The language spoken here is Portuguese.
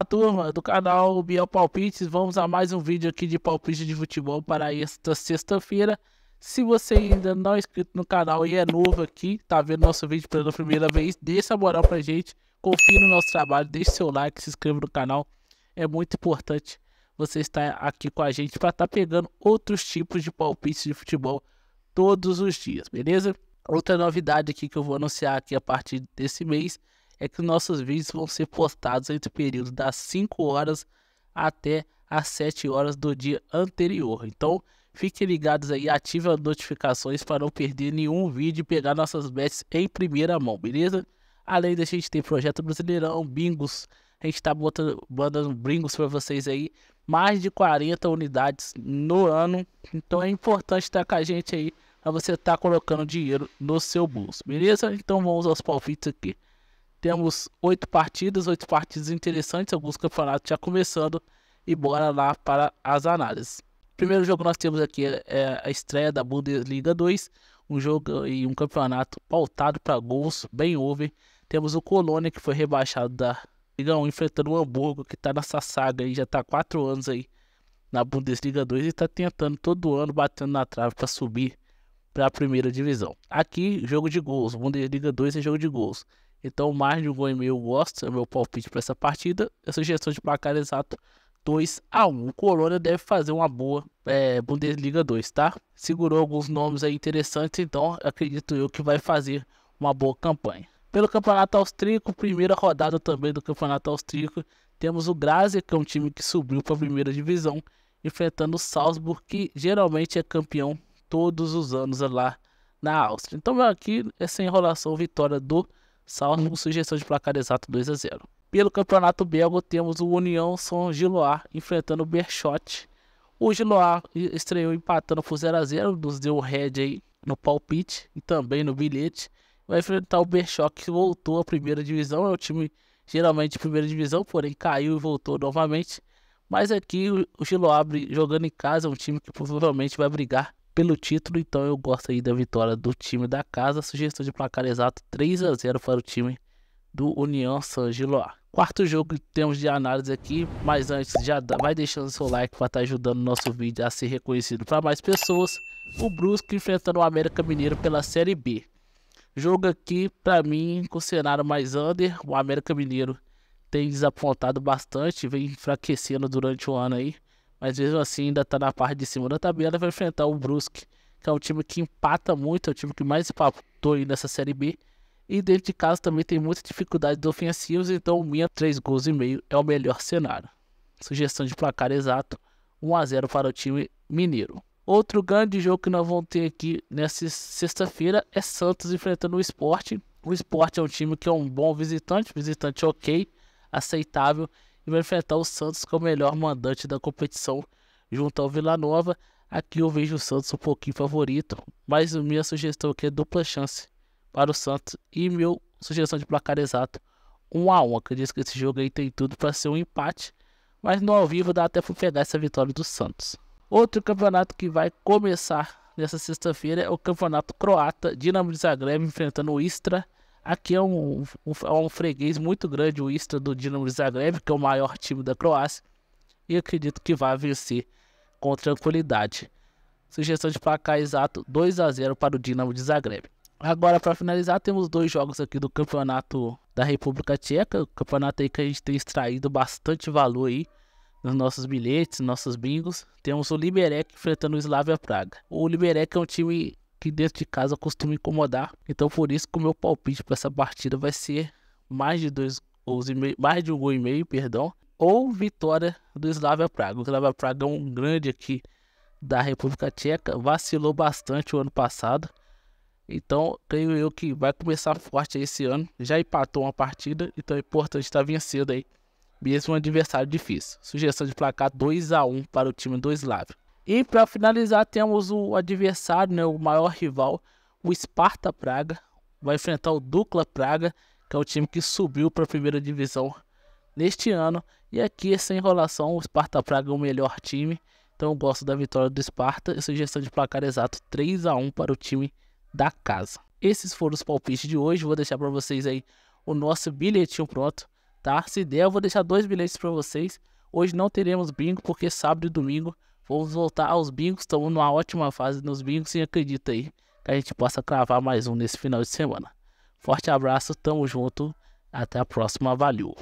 A turma do canal Biel Palpites, vamos a mais um vídeo aqui de palpite de futebol para esta sexta-feira. Se você ainda não é inscrito no canal e é novo aqui, tá vendo nosso vídeo pela primeira vez, deixa a moral pra gente, confie no nosso trabalho, deixe seu like, se inscreva no canal. É muito importante você estar aqui com a gente para estar tá pegando outros tipos de palpites de futebol todos os dias, beleza? Outra novidade aqui que eu vou anunciar aqui a partir desse mês é que nossos vídeos vão ser postados entre o período das 5 horas até às 7 horas do dia anterior. Então, fiquem ligados aí, ativem as notificações para não perder nenhum vídeo e pegar nossas bets em primeira mão, beleza? Além da gente ter projeto Brasileirão, bingos, a gente está botando, mandando bingos para vocês aí, mais de 40 unidades no ano. Então é importante estar com a gente aí para você estar tá colocando dinheiro no seu bolso, beleza? Então vamos aos palpites aqui. Temos oito partidas, oito partidas interessantes, alguns campeonatos já começando. E bora lá para as análises. Primeiro jogo nós temos aqui é, é a estreia da Bundesliga 2, um jogo e um campeonato pautado para gols, bem over. Temos o Colônia, que foi rebaixado da Liga 1, enfrentando o Hamburgo, que está nessa saga aí, já está há anos aí na Bundesliga 2 e está tentando todo ano, batendo na trave para subir para a primeira divisão. Aqui, jogo de gols. Bundesliga 2 é jogo de gols. Então, mais de um gol e meio gosto, é o meu palpite para essa partida. A sugestão de placar é exato 2 a 1 O Corona deve fazer uma boa é, Bundesliga 2, tá? Segurou alguns nomes aí interessantes, então acredito eu que vai fazer uma boa campanha. Pelo Campeonato Austríaco, primeira rodada também do Campeonato Austríaco, temos o Grazer, que é um time que subiu para a primeira divisão, enfrentando o Salzburg, que geralmente é campeão todos os anos lá na Áustria. Então aqui, é essa enrolação, vitória do salvo sugestão de placar exato 2 a 0. Pelo campeonato belga, temos o União São Giloar enfrentando o Berchot. O Giloar estreou empatando por 0 a 0 nos deu o head aí no palpite e também no bilhete. Vai enfrentar o Berchot, que voltou à primeira divisão, é o time geralmente de primeira divisão, porém caiu e voltou novamente. Mas aqui o Giloar jogando em casa, é um time que provavelmente vai brigar pelo título, então eu gosto aí da vitória do time da casa. Sugestão de placar exato 3 a 0 para o time do União San Giloá. Quarto jogo que temos de análise aqui, mas antes já vai deixando seu like para estar tá ajudando o nosso vídeo a ser reconhecido para mais pessoas. O Brusque enfrentando o América Mineiro pela Série B. Jogo aqui, para mim, com o cenário mais under, o América Mineiro tem desapontado bastante, vem enfraquecendo durante o ano aí mas mesmo assim ainda está na parte de cima da tabela. Vai enfrentar o Brusque, que é um time que empata muito, é o time que mais empatou aí nessa Série B. E dentro de casa também tem muitas dificuldades ofensivas, então o Minha 3 gols e meio é o melhor cenário. Sugestão de placar exato, 1 a 0 para o time mineiro. Outro grande jogo que nós vamos ter aqui nessa sexta-feira é Santos enfrentando o Sport. O Sport é um time que é um bom visitante, visitante ok, aceitável, e vai enfrentar o Santos com o melhor mandante da competição junto ao Vila Nova. Aqui eu vejo o Santos um pouquinho favorito, mas minha sugestão aqui é dupla chance para o Santos e meu sugestão de placar exato 1 a 1. Acredito que esse jogo aí tem tudo para ser um empate, mas no ao vivo dá até para pegar essa vitória do Santos. Outro campeonato que vai começar nessa sexta-feira é o Campeonato Croata, Dinamo de Zagreb enfrentando o Istra Aqui é um, um, é um freguês muito grande, o Istra do Dinamo Zagreb, que é o maior time da Croácia. E acredito que vai vencer com tranquilidade. Sugestão de placar exato 2 a 0 para o Dinamo de Zagreb. Agora, para finalizar, temos dois jogos aqui do Campeonato da República Tcheca. O campeonato aí que a gente tem extraído bastante valor aí nos nossos bilhetes, nossos bingos. Temos o Liberec enfrentando o Slavia Praga. O Liberec é um time que dentro de casa costuma incomodar. Então por isso que o meu palpite para essa partida vai ser mais de dois gols e meio, mais de um gol e meio, perdão, ou vitória do Slavia Praga. O Slavia Praga é um grande aqui da República Tcheca, vacilou bastante o ano passado. Então, creio eu que vai começar forte esse ano. Já empatou uma partida, então é importante estar tá vencendo aí, mesmo um adversário difícil. Sugestão de placar 2 a 1 para o time do Slavia. E para finalizar, temos o adversário, né, o maior rival, o Sparta Praga. Vai enfrentar o Dukla Praga, que é o time que subiu para a primeira divisão neste ano. E aqui, sem enrolação, o Sparta Praga é o melhor time. Então eu gosto da vitória do Sparta e sugestão de placar é exato 3 a 1 para o time da casa. Esses foram os palpites de hoje. Vou deixar para vocês aí o nosso bilhetinho pronto, tá? Se der, eu vou deixar dois bilhetes para vocês. Hoje não teremos bingo porque sábado e domingo Vamos voltar aos bingos, estamos numa ótima fase nos bingos e acredita aí que a gente possa cravar mais um nesse final de semana. Forte abraço, tamo junto, até a próxima, valeu!